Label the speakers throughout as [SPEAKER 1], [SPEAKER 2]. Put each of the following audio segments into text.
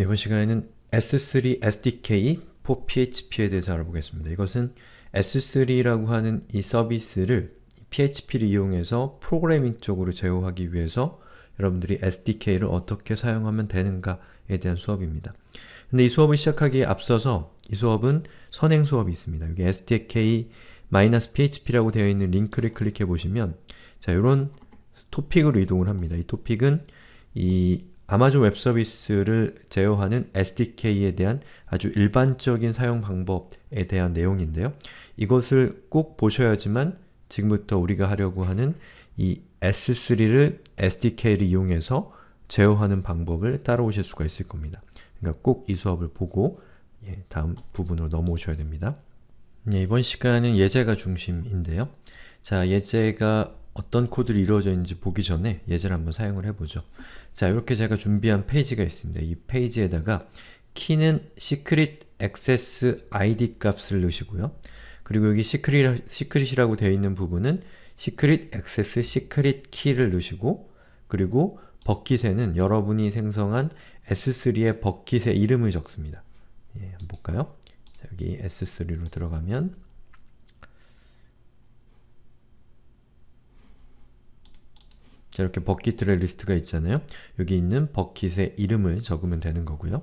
[SPEAKER 1] 예, 이번 시간에는 S3 SDK for PHP에 대해서 알아보겠습니다. 이것은 S3라고 하는 이 서비스를 PHP를 이용해서 프로그래밍 쪽으로 제어하기 위해서 여러분들이 SDK를 어떻게 사용하면 되는가에 대한 수업입니다. 근데 이 수업을 시작하기에 앞서서 이 수업은 선행 수업이 있습니다. 여기 SDK-PHP라고 되어 있는 링크를 클릭해 보시면 자, 이런 토픽으로 이동을 합니다. 이 토픽은 이 아마존 웹 서비스를 제어하는 SDK에 대한 아주 일반적인 사용 방법에 대한 내용인데요. 이것을 꼭 보셔야지만 지금부터 우리가 하려고 하는 이 S3를 SDK를 이용해서 제어하는 방법을 따라오실 수가 있을 겁니다. 그러니까 꼭 이 수업을 보고 예, 다음 부분으로 넘어오셔야 됩니다. 예, 이번 시간은 예제가 중심인데요. 자, 예제가 어떤 코드로 이루어져 있는지 보기 전에 예제를 한번 사용을 해보죠. 자, 이렇게 제가 준비한 페이지가 있습니다. 이 페이지에다가 키는 secret access id 값을 넣으시고요. 그리고 여기 secret, secret이라고 되어 있는 부분은 secret access secret key를 넣으시고 그리고 버킷에는 여러분이 생성한 s3의 버킷의 이름을 적습니다. 예, 한번 볼까요? 자, 여기 s3로 들어가면 자, 이렇게 버킷의 리스트가 있잖아요. 여기 있는 버킷의 이름을 적으면 되는 거고요.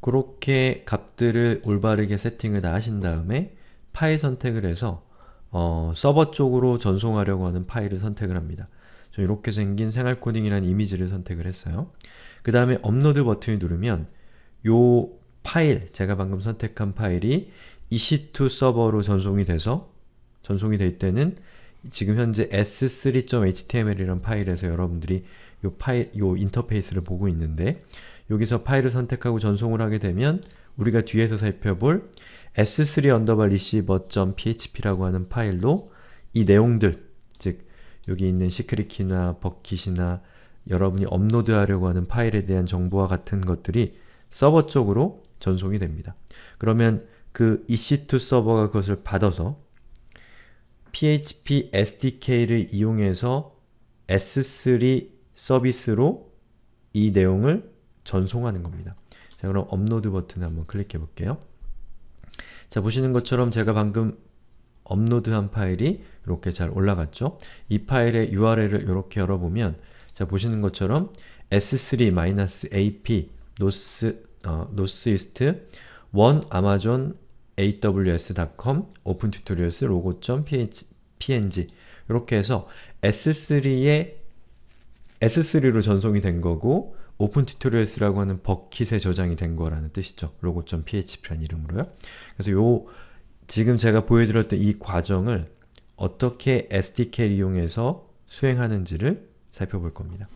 [SPEAKER 1] 그렇게 값들을 올바르게 세팅을 다 하신 다음에 파일 선택을 해서 어, 서버 쪽으로 전송하려고 하는 파일을 선택을 합니다. 저 이렇게 생긴 생활코딩이라는 이미지를 선택을 했어요. 그 다음에 업로드 버튼을 누르면 요 파일, 제가 방금 선택한 파일이 EC2 서버로 전송이 돼서 전송이 될 때는 지금 현재 s3.html이라는 파일에서 여러분들이 요 파일, 요 인터페이스를 보고 있는데 여기서 파일을 선택하고 전송을 하게 되면 우리가 뒤에서 살펴볼 s3-receiver.php라고 하는 파일로 이 내용들, 즉 여기 있는 시크릿 키나 버킷이나 여러분이 업로드하려고 하는 파일에 대한 정보와 같은 것들이 서버 쪽으로 전송이 됩니다. 그러면 그 EC2 서버가 그것을 받아서 PHP SDK를 이용해서 S3 서비스로 이 내용을 전송하는 겁니다. 자 그럼 업로드 버튼 한번 클릭해 볼게요. 자 보시는 것처럼 제가 방금 업로드한 파일이 이렇게 잘 올라갔죠? 이 파일의 URL을 이렇게 열어보면 자 보시는 것처럼 s3-ap nos, 어, northeast 1 amazon aws.com opentutorials logo.png 이렇게 해서 s3에 s3로 전송이 된 거고 오픈 튜토리얼스라고 하는 버킷에 저장이 된 거라는 뜻이죠. 로고 p h p 라는 이름으로요. 그래서 요 지금 제가 보여드렸던 이 과정을 어떻게 SDK를 이용해서 수행하는지를 살펴볼 겁니다.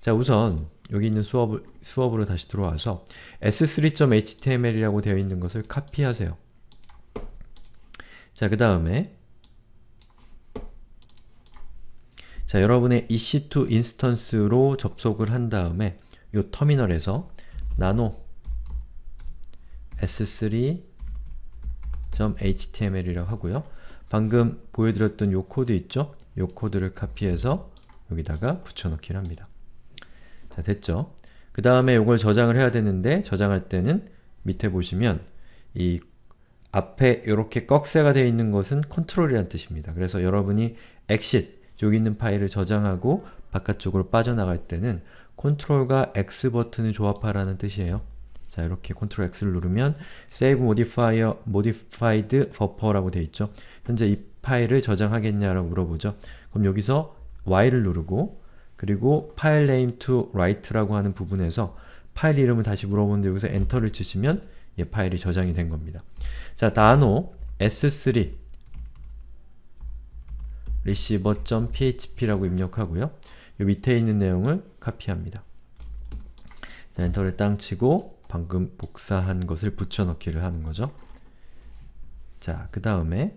[SPEAKER 1] 자 우선 여기 있는 수업, 수업으로 다시 들어와서 s3.html이라고 되어 있는 것을 카피하세요. 자, 그 다음에 자, 여러분의 EC2 인스턴스로 접속을 한 다음에 이 터미널에서 nano s3.html이라고 하고요. 방금 보여드렸던 요 코드 있죠? 요 코드를 카피해서 여기다가 붙여넣기를 합니다. 자, 됐죠? 그 다음에 이걸 저장을 해야 되는데 저장할 때는 밑에 보시면 이 앞에 이렇게 꺽쇠가 되어 있는 것은 컨트롤이란 뜻입니다. 그래서 여러분이 엑싯, 여기 있는 파일을 저장하고 바깥쪽으로 빠져나갈 때는 컨트롤과 X 버튼을 조합하라는 뜻이에요. 자, 이렇게 컨트롤 X를 누르면 Save Modifier, Modified Buffer라고 되어 있죠. 현재 이 파일을 저장하겠냐라고 물어보죠. 그럼 여기서 Y를 누르고 그리고 파일 l e Name to Write라고 하는 부분에서 파일 이름을 다시 물어보는데 여기서 엔터를 치시면 예, 파일이 저장이 된 겁니다. 자, 나노 s3 receiver.php라고 입력하고요. 이 밑에 있는 내용을 카피합니다. 자, 엔터를 땅 치고 방금 복사한 것을 붙여넣기를 하는 거죠. 자, 그 다음에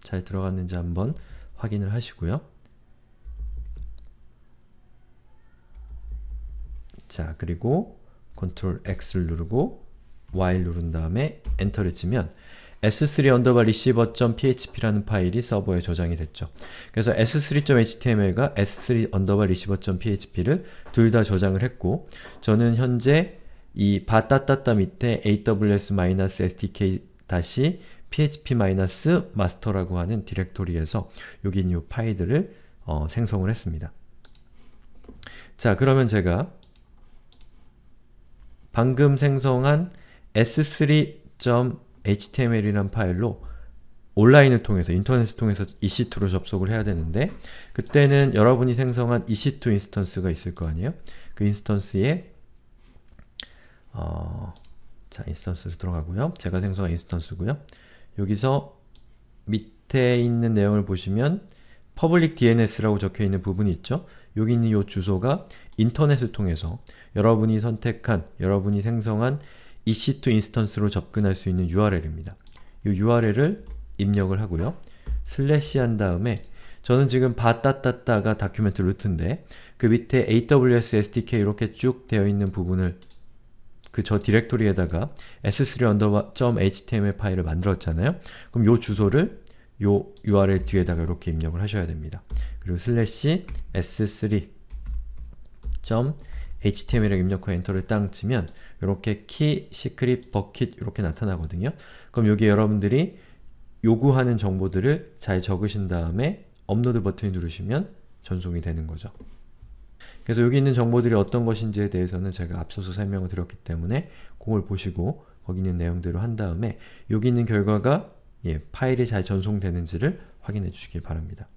[SPEAKER 1] 잘 들어갔는지 한번 확인을 하시고요. 자, 그리고 컨트롤 X를 누르고 while 누른 다음에 엔터를 치면 s3 언더바 receiver.php라는 파일이 서버에 저장이 됐죠. 그래서 s3.html과 s3 receiver.php를 둘 다 저장을 했고 저는 현재 이 바따따따 밑에 aws-sdk-php-master라고 하는 디렉토리에서 여기 있는 파일들을 어, 생성을 했습니다. 자 그러면 제가 방금 생성한 s3.html이라는 파일로 온라인을 통해서, 인터넷을 통해서 EC2로 접속을 해야 되는데 그때는 여러분이 생성한 EC2 인스턴스가 있을 거 아니에요? 그 인스턴스에 어, 자, 인스턴스 들어가고요. 제가 생성한 인스턴스고요. 여기서 밑에 있는 내용을 보시면 public DNS라고 적혀있는 부분이 있죠? 여기 있는 이 주소가 인터넷을 통해서 여러분이 선택한, 여러분이 생성한 EC2 인스턴스로 접근할 수 있는 URL입니다. 이 URL을 입력을 하고요. 슬래시 한 다음에 저는 지금 바따따따가 다큐멘트 루트인데 그 밑에 AWS SDK 이렇게 쭉 되어 있는 부분을 그 저 디렉토리에다가 s3.html 파일을 만들었잖아요. 그럼 요 주소를 요 URL 뒤에다가 이렇게 입력을 하셔야 됩니다. 그리고 슬래시 s3. HTML을 입력하고 엔터를 땅 치면 이렇게 키, 시크릿, 버킷 이렇게 나타나거든요. 그럼 여기 여러분들이 요구하는 정보들을 잘 적으신 다음에 업로드 버튼을 누르시면 전송이 되는 거죠. 그래서 여기 있는 정보들이 어떤 것인지에 대해서는 제가 앞서서 설명을 드렸기 때문에 그걸 보시고 거기 있는 내용대로 한 다음에 여기 있는 결과가 예, 파일이 잘 전송되는지를 확인해 주시길 바랍니다.